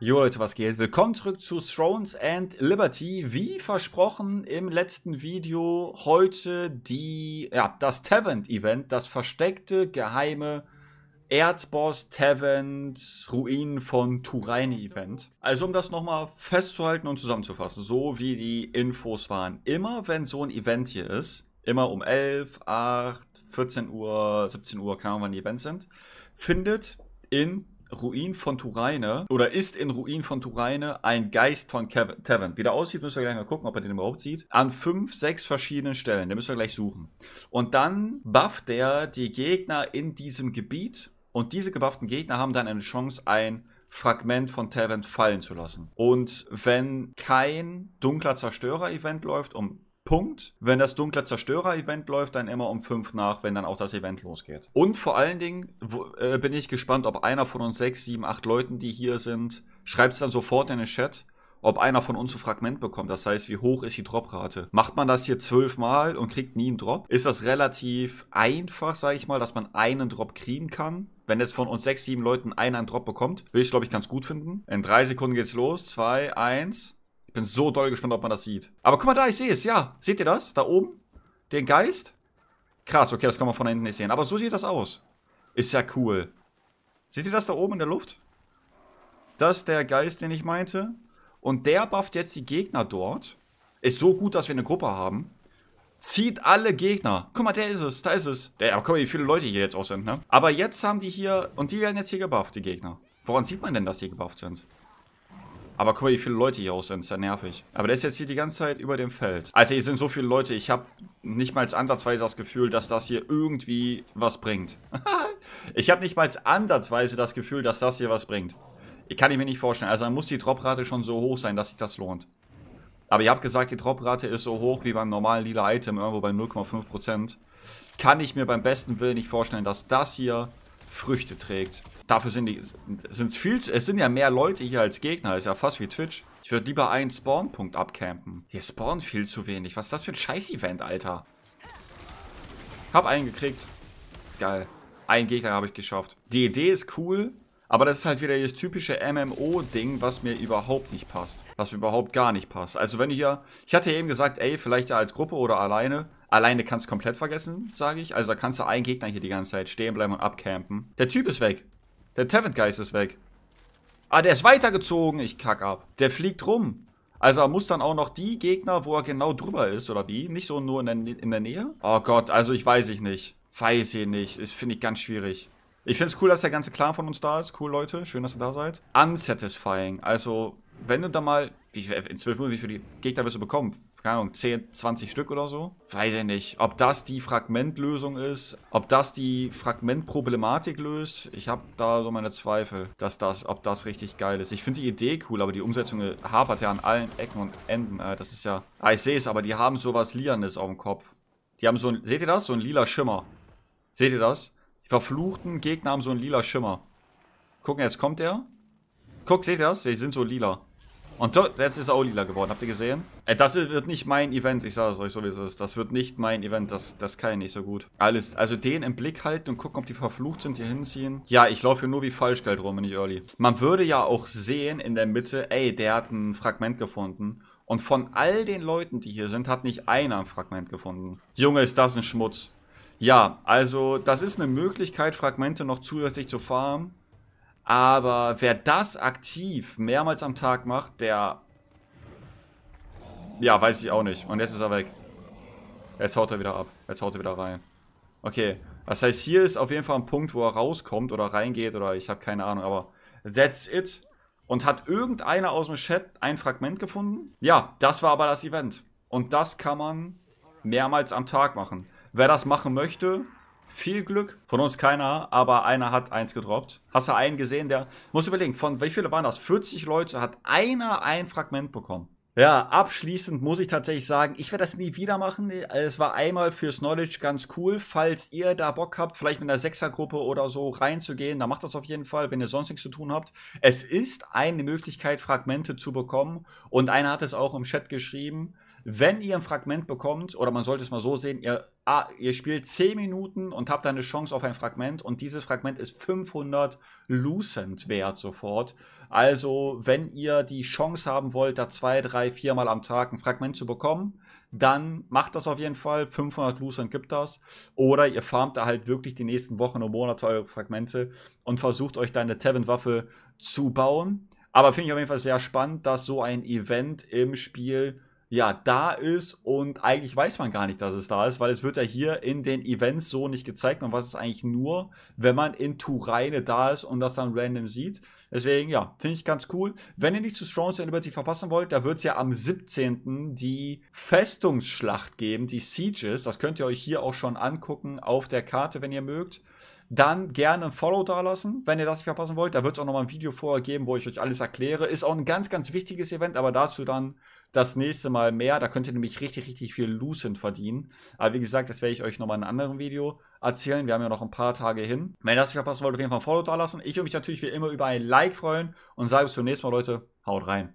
Jo Leute, was geht? Willkommen zurück zu Thrones and Liberty. Wie versprochen im letzten Video heute die, ja, das Tavent Event, das versteckte, geheime Erzboss Tavent Ruinen von Turaine Event. Also um das nochmal festzuhalten und zusammenzufassen, so wie die Infos waren. Immer wenn so ein Event hier ist, immer um 11, 8, 14 Uhr, 17 Uhr, keine Ahnung wann die Events sind, findet in Ruin von Turine oder ist in Ruin von Turine ein Geist von Kevin, Tevin. Wie der aussieht, müsst ihr gleich mal gucken, ob er den überhaupt sieht. An fünf, sechs verschiedenen Stellen. Den müsst ihr gleich suchen. Und dann bufft er die Gegner in diesem Gebiet und diese gebufften Gegner haben dann eine Chance, ein Fragment von Tevent fallen zu lassen. Und wenn kein dunkler Zerstörer-Event läuft, um Punkt. Wenn das dunkle Zerstörer-Event läuft, dann immer um 5 nach, wenn dann auch das Event losgeht. Und vor allen Dingen wo, äh, bin ich gespannt, ob einer von uns 6, 7, 8 Leuten, die hier sind, schreibt es dann sofort in den Chat, ob einer von uns ein Fragment bekommt. Das heißt, wie hoch ist die Droprate? Macht man das hier zwölfmal und kriegt nie einen Drop? Ist das relativ einfach, sage ich mal, dass man einen Drop kriegen kann? Wenn jetzt von uns sechs, sieben Leuten einer einen Drop bekommt, will ich glaube ich ganz gut finden. In drei Sekunden geht's los. Zwei, eins. Bin so doll gespannt, ob man das sieht. Aber guck mal da, ich sehe es, ja. Seht ihr das? Da oben? Den Geist? Krass, okay, das kann man von hinten nicht sehen. Aber so sieht das aus. Ist ja cool. Seht ihr das da oben in der Luft? Das ist der Geist, den ich meinte. Und der bufft jetzt die Gegner dort. Ist so gut, dass wir eine Gruppe haben. Zieht alle Gegner. Guck mal, der ist es, da ist es. Der, aber guck mal, wie viele Leute hier jetzt auch sind, ne? Aber jetzt haben die hier, und die werden jetzt hier gebufft, die Gegner. Woran sieht man denn, dass die gebufft sind? Aber guck mal, wie viele Leute hier aus sind. Ist ja nervig. Aber der ist jetzt hier die ganze Zeit über dem Feld. Alter, also, hier sind so viele Leute. Ich habe nicht mal ansatzweise das Gefühl, dass das hier irgendwie was bringt. ich habe nicht mal ansatzweise das Gefühl, dass das hier was bringt. Ich kann ich mir nicht vorstellen. Also dann muss die Droprate schon so hoch sein, dass sich das lohnt. Aber ihr habt gesagt, die Droprate ist so hoch wie beim normalen lila Item, irgendwo bei 0,5%. Kann ich mir beim besten Willen nicht vorstellen, dass das hier Früchte trägt. Dafür sind die, sind's viel, es sind ja mehr Leute hier als Gegner, ist ja fast wie Twitch. Ich würde lieber einen Spawnpunkt abcampen. Hier spawnen viel zu wenig. Was ist das für ein Scheiß-Event, Alter? Hab einen gekriegt. Geil. Einen Gegner habe ich geschafft. Die Idee ist cool, aber das ist halt wieder das typische MMO-Ding, was mir überhaupt nicht passt. Was mir überhaupt gar nicht passt. Also wenn ihr hier... Ich hatte ja eben gesagt, ey, vielleicht ja als Gruppe oder alleine. Alleine kannst du komplett vergessen, sage ich. Also da kannst du einen Gegner hier die ganze Zeit stehen bleiben und abcampen. Der Typ ist weg. Der Tavent-Geist ist weg. Ah, der ist weitergezogen. Ich kack ab. Der fliegt rum. Also er muss dann auch noch die Gegner, wo er genau drüber ist, oder wie? Nicht so nur in der, in der Nähe? Oh Gott, also ich weiß ich nicht. Weiß ich nicht. Das finde ich ganz schwierig. Ich finde es cool, dass der ganze Clan von uns da ist. Cool, Leute. Schön, dass ihr da seid. Unsatisfying. Also, wenn du da mal. Wie, in zwölf Minuten, wie viele Gegner wirst du bekommen? Keine Ahnung, 10, 20 Stück oder so? Weiß ich nicht. Ob das die Fragmentlösung ist, ob das die Fragmentproblematik löst. Ich habe da so meine Zweifel, dass das, ob das richtig geil ist. Ich finde die Idee cool, aber die Umsetzung hapert ja an allen Ecken und Enden. Das ist ja. Ah, ich sehe es, aber die haben sowas Lianes auf dem Kopf. Die haben so ein. Seht ihr das? So ein lila Schimmer. Seht ihr das? Die verfluchten Gegner haben so einen lila Schimmer. Gucken, jetzt kommt er. Guck, seht ihr das? Die sind so lila. Und jetzt ist er auch lila geworden. Habt ihr gesehen? Äh, das wird nicht mein Event. Ich sage es euch so, wie es ist. Das wird nicht mein Event. Das, das kann ich nicht so gut. Alles. Also den im Blick halten und gucken, ob die verflucht sind, hier hinziehen. Ja, ich laufe hier nur wie Falschgeld rum, wenn ich early. Man würde ja auch sehen in der Mitte, ey, der hat ein Fragment gefunden. Und von all den Leuten, die hier sind, hat nicht einer ein Fragment gefunden. Junge, ist das ein Schmutz. Ja, also das ist eine Möglichkeit, Fragmente noch zusätzlich zu farmen. Aber wer das aktiv mehrmals am Tag macht, der... Ja, weiß ich auch nicht. Und jetzt ist er weg. Jetzt haut er wieder ab. Jetzt haut er wieder rein. Okay, das heißt, hier ist auf jeden Fall ein Punkt, wo er rauskommt oder reingeht oder ich habe keine Ahnung, aber that's it. Und hat irgendeiner aus dem Chat ein Fragment gefunden? Ja, das war aber das Event. Und das kann man mehrmals am Tag machen. Wer das machen möchte, viel Glück. Von uns keiner, aber einer hat eins gedroppt. Hast du einen gesehen, der, muss überlegen, von wie viele waren das? 40 Leute hat einer ein Fragment bekommen. Ja, abschließend muss ich tatsächlich sagen, ich werde das nie wieder machen. Es war einmal fürs Knowledge ganz cool. Falls ihr da Bock habt, vielleicht mit einer Sechsergruppe oder so reinzugehen, dann macht das auf jeden Fall, wenn ihr sonst nichts zu tun habt. Es ist eine Möglichkeit, Fragmente zu bekommen. Und einer hat es auch im Chat geschrieben wenn ihr ein Fragment bekommt, oder man sollte es mal so sehen, ihr, ah, ihr spielt 10 Minuten und habt eine Chance auf ein Fragment und dieses Fragment ist 500 Lucent wert sofort. Also, wenn ihr die Chance haben wollt, da zwei, drei, viermal am Tag ein Fragment zu bekommen, dann macht das auf jeden Fall. 500 Lucent gibt das. Oder ihr farmt da halt wirklich die nächsten Wochen und Monate eure Fragmente und versucht euch da eine Tevin-Waffe zu bauen. Aber finde ich auf jeden Fall sehr spannend, dass so ein Event im Spiel ja, da ist und eigentlich weiß man gar nicht, dass es da ist, weil es wird ja hier in den Events so nicht gezeigt. Man weiß es eigentlich nur, wenn man in Tureine da ist und das dann random sieht. Deswegen, ja, finde ich ganz cool. Wenn ihr nichts zu Strong and Liberty verpassen wollt, da wird es ja am 17. die Festungsschlacht geben, die Sieges. Das könnt ihr euch hier auch schon angucken auf der Karte, wenn ihr mögt dann gerne ein Follow dalassen, wenn ihr das nicht verpassen wollt. Da wird es auch nochmal ein Video vorher geben, wo ich euch alles erkläre. Ist auch ein ganz, ganz wichtiges Event, aber dazu dann das nächste Mal mehr. Da könnt ihr nämlich richtig, richtig viel Lucent verdienen. Aber wie gesagt, das werde ich euch nochmal in einem anderen Video erzählen. Wir haben ja noch ein paar Tage hin. Wenn ihr das nicht verpassen wollt, auf jeden Fall ein Follow da lassen. Ich würde mich natürlich wie immer über ein Like freuen und sage bis zum nächsten Mal, Leute. Haut rein.